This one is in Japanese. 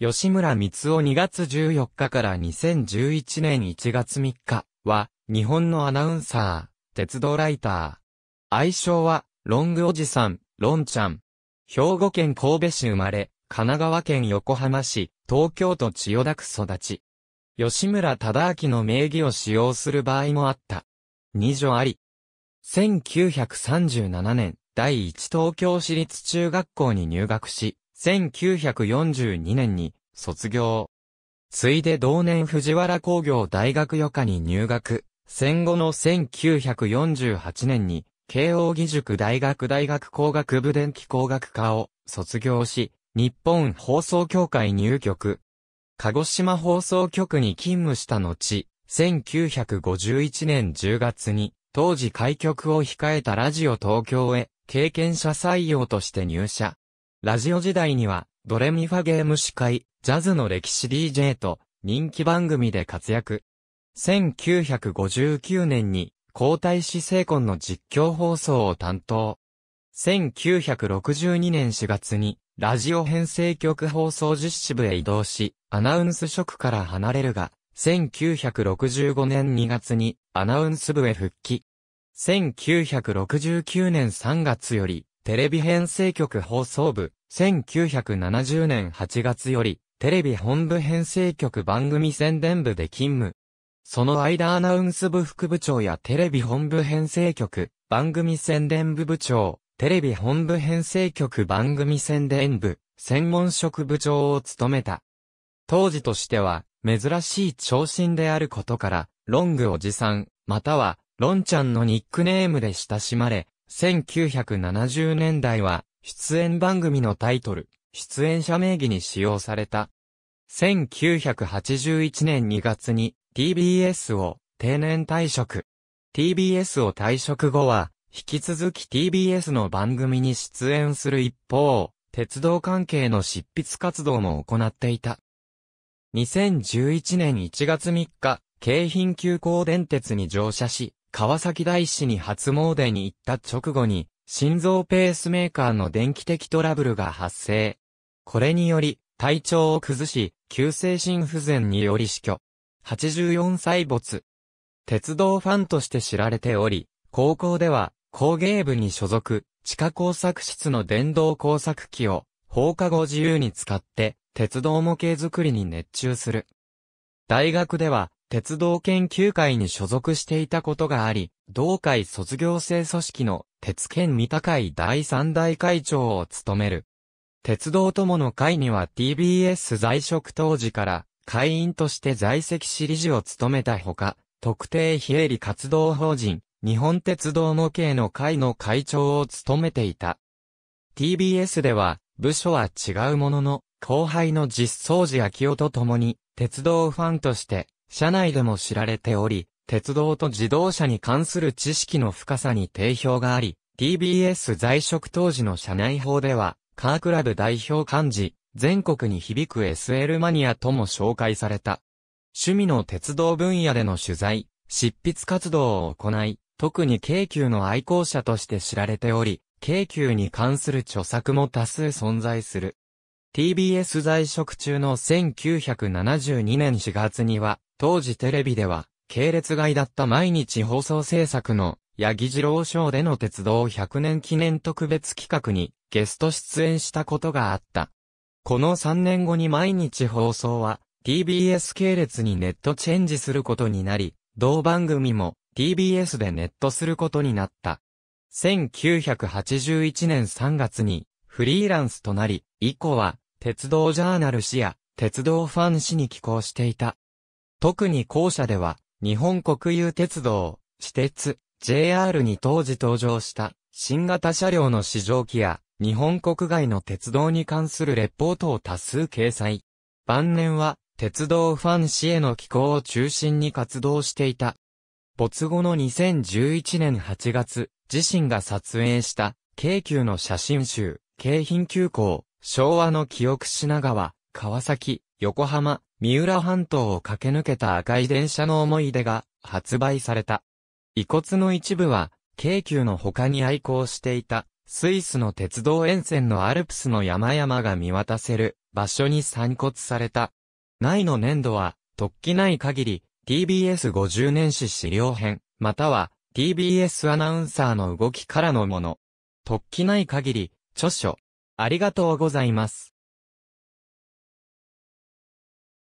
吉村光夫2月14日から2011年1月3日は、日本のアナウンサー、鉄道ライター。愛称は、ロングおじさん、ロンちゃん。兵庫県神戸市生まれ、神奈川県横浜市、東京都千代田区育ち。吉村忠明の名義を使用する場合もあった。二女あり。1937年、第一東京市立中学校に入学し、1942年に卒業。ついで同年藤原工業大学予科に入学。戦後の1948年に、慶応義塾大学大学工学部電気工学科を卒業し、日本放送協会入局。鹿児島放送局に勤務した後、1951年10月に、当時開局を控えたラジオ東京へ、経験者採用として入社。ラジオ時代には、ドレミファゲーム司会、ジャズの歴史 DJ と人気番組で活躍。1959年に皇太子成婚の実況放送を担当。1962年4月にラジオ編成局放送実施部へ移動し、アナウンス職から離れるが、1965年2月にアナウンス部へ復帰。1969年3月よりテレビ編成局放送部、1970年8月より、テレビ本部編成局番組宣伝部で勤務。その間アナウンス部副部長やテレビ本部編成局、番組宣伝部部長、テレビ本部編成局番組宣伝部、専門職部長を務めた。当時としては、珍しい長身であることから、ロングおじさん、または、ロンちゃんのニックネームで親しまれ、1970年代は、出演番組のタイトル、出演者名義に使用された。1981年2月に TBS を定年退職。TBS を退職後は、引き続き TBS の番組に出演する一方、鉄道関係の執筆活動も行っていた。2011年1月3日、京浜急行電鉄に乗車し、川崎大師に初詣に行った直後に、心臓ペースメーカーの電気的トラブルが発生。これにより、体調を崩し、急性心不全により死去。84歳没。鉄道ファンとして知られており、高校では工芸部に所属、地下工作室の電動工作機を放課後自由に使って鉄道模型作りに熱中する。大学では鉄道研究会に所属していたことがあり、同会卒業生組織の鉄研三田会第三大会長を務める。鉄道友の会には TBS 在職当時から会員として在籍し理事を務めたほか、特定非営利活動法人、日本鉄道模型の会の会長を務めていた。TBS では、部署は違うものの、後輩の実相寺明夫と共に、鉄道ファンとして、社内でも知られており、鉄道と自動車に関する知識の深さに定評があり、TBS 在職当時の社内法では、カークラブ代表幹事、全国に響く SL マニアとも紹介された。趣味の鉄道分野での取材、執筆活動を行い、特に京急の愛好者として知られており、京急に関する著作も多数存在する。TBS 在職中の1972年4月には、当時テレビでは、系列外だった毎日放送制作の、八木次郎賞での鉄道100年記念特別企画に、ゲスト出演したことがあった。この3年後に毎日放送は、TBS 系列にネットチェンジすることになり、同番組も TBS でネットすることになった。1981年3月にフリーランスとなり、以降は鉄道ジャーナル誌や鉄道ファン誌に寄稿していた。特に後者では、日本国有鉄道、私鉄、JR に当時登場した新型車両の試乗機や日本国外の鉄道に関するレポートを多数掲載。晩年は鉄道ファン誌への寄稿を中心に活動していた。没後の2011年8月、自身が撮影した京急の写真集、京浜急行、昭和の記憶品川、川崎、横浜、三浦半島を駆け抜けた赤い電車の思い出が発売された。遺骨の一部は、京急の他に愛好していた、スイスの鉄道沿線のアルプスの山々が見渡せる場所に散骨された。内の年度は、突起ない限り、TBS50 年史資料編、または TBS アナウンサーの動きからのもの。突起ない限り、著書、ありがとうございます。